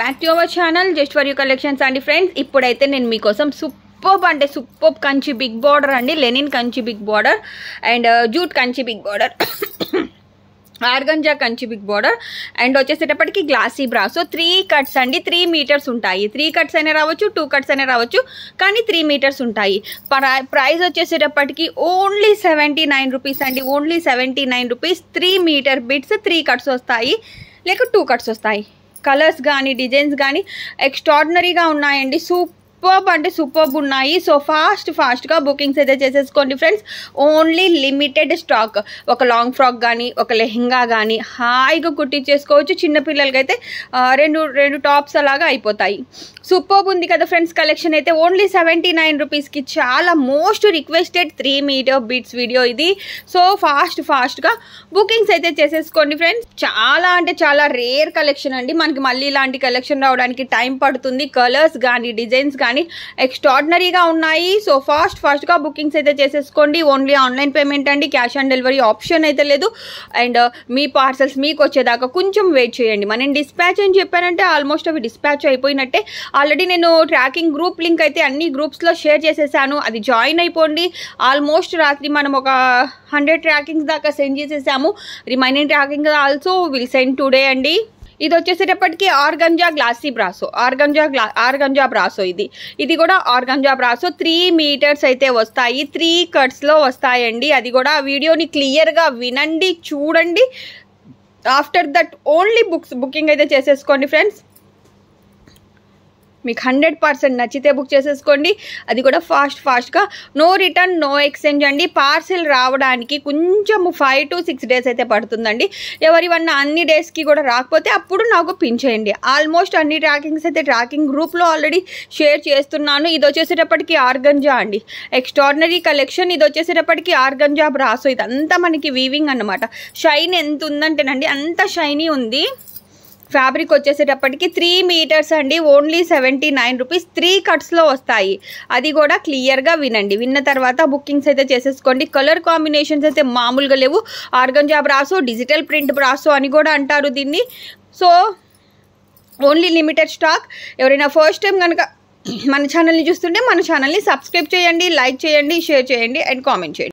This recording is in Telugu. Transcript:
back to our channel just for you collections అండి ఫ్రెండ్స్ ఇప్పుడైతే నేను మీకోసం సూపర్ అంటే సూపర్ కంచి బిగ్ బార్డర్ అండి linen Kanchi big border and jute Kanchi big border organza Kanchi big border and వచ్చేసేటప్పటికి గ్లాసీ సో త్రీ కట్స్ అండి త్రీ మీటర్స్ ఉంటాయి త్రీ కట్స్ అయినా రావచ్చు టూ కట్స్ అయినా రావచ్చు కానీ త్రీ మీటర్స్ ఉంటాయి ప్రైస్ వచ్చేసేటప్పటికి ఓన్లీ సెవెంటీ నైన్ రూపీస్ అండి only seventy nine rupees three meter bits three cuts వస్తాయి లేక టూ కట్స్ వస్తాయి కలర్స్ కానీ డిజైన్స్ కానీ ఎక్స్ట్రాడినరీగా ఉన్నాయండి సూప్ సూపర్బ్ అంటే సూపర్బ్ ఉన్నాయి సో ఫాస్ట్ ఫాస్ట్గా బుకింగ్స్ అయితే చేసేసుకోండి ఫ్రెండ్స్ ఓన్లీ లిమిటెడ్ స్టాక్ ఒక లాంగ్ ఫ్రాక్ కానీ ఒక లెహెంగా కానీ హాయిగా కుట్టించేసుకోవచ్చు చిన్నపిల్లలకి అయితే రెండు రెండు టాప్స్ అలాగా అయిపోతాయి సూపర్బ్ ఉంది కదా ఫ్రెండ్స్ కలెక్షన్ అయితే ఓన్లీ సెవెంటీ నైన్ రూపీస్కి చాలా most requested three meter bits video ఇది సో ఫాస్ట్ ఫాస్ట్గా బుకింగ్స్ అయితే చేసేసుకోండి ఫ్రెండ్స్ చాలా అంటే చాలా రేర్ కలెక్షన్ అండి మనకి మళ్ళీ ఇలాంటి కలెక్షన్ రావడానికి టైం పడుతుంది కలర్స్ కానీ డిజైన్స్ కానీ కానీ ఎక్స్ట్రాడినరీగా ఉన్నాయి సో ఫాస్ట్ ఫాస్ట్గా బుకింగ్స్ అయితే చేసేసుకోండి ఓన్లీ ఆన్లైన్ పేమెంట్ అండి క్యాష్ ఆన్ డెలివరీ ఆప్షన్ అయితే లేదు అండ్ uh, మీ పార్సల్స్ మీకు వచ్చేదాకా కొంచెం వెయిట్ చేయండి మనం డిస్పాచ్ అని చెప్పానంటే ఆల్మోస్ట్ అవి డిస్పాచ్ అయిపోయినట్టే ఆల్రెడీ నేను ట్రాకింగ్ గ్రూప్ లింక్ అయితే అన్ని గ్రూప్స్లో షేర్ చేసేసాను అది జాయిన్ అయిపోండి ఆల్మోస్ట్ రాత్రి మనం ఒక హండ్రెడ్ ట్రాకింగ్స్ దాకా సెండ్ చేసేసాము remaining tracking also will send today అండి ఇది వచ్చేసేటప్పటికి ఆర్గంజా గ్లాసీ బ్రాసో ఆర్గంజా గ్లా ఆర్గంజా బ్రాసో ఇది ఇది కూడా ఆర్గంజా బ్రాసో త్రీ మీటర్స్ అయితే వస్తాయి త్రీ కట్స్లో వస్తాయండి అది కూడా వీడియోని క్లియర్గా వినండి చూడండి after that only books booking అయితే చేసేసుకోండి ఫ్రెండ్స్ మీకు హండ్రెడ్ పర్సెంట్ నచ్చితే బుక్ చేసేసుకోండి అది కూడా ఫాస్ట్ ఫాస్ట్గా నో రిటర్న్ నో ఎక్స్చేంజ్ అండి పార్సిల్ రావడానికి కొంచెము ఫైవ్ టు సిక్స్ డేస్ అయితే పడుతుందండి ఎవరివన్నా అన్ని డేస్కి కూడా రాకపోతే అప్పుడు నాకు పిన్ చేయండి ఆల్మోస్ట్ అన్ని ట్రాకింగ్స్ అయితే ట్రాకింగ్ గ్రూప్లో ఆల్రెడీ షేర్ చేస్తున్నాను ఇది వచ్చేసేటప్పటికి ఆర్గంజా అండి ఎక్స్ట్రాడినరీ కలెక్షన్ ఇది వచ్చేసేటప్పటికి ఆర్గంజా బ్రాసో ఇదంతా మనకి వీవింగ్ అనమాట షైన్ ఎంత ఉందంటేనండి అంత షైనీ ఉంది ఫ్యాబ్రిక్ వచ్చేసేటప్పటికి త్రీ మీటర్స్ అండి only seventy nine rupees three కట్స్లో వస్తాయి అది కూడా క్లియర్గా వినండి విన్న తర్వాత బుకింగ్స్ అయితే చేసేసుకోండి కలర్ కాంబినేషన్స్ అయితే మామూలుగా లేవు organza brasso digital print brasso అని కూడా అంటారు దీన్ని సో ఓన్లీ లిమిటెడ్ స్టాక్ ఎవరైనా ఫస్ట్ టైం కనుక మన ఛానల్ని చూస్తుంటే మన ఛానల్ని సబ్స్క్రైబ్ చేయండి లైక్ చేయండి షేర్ చేయండి అండ్ కామెంట్ చేయండి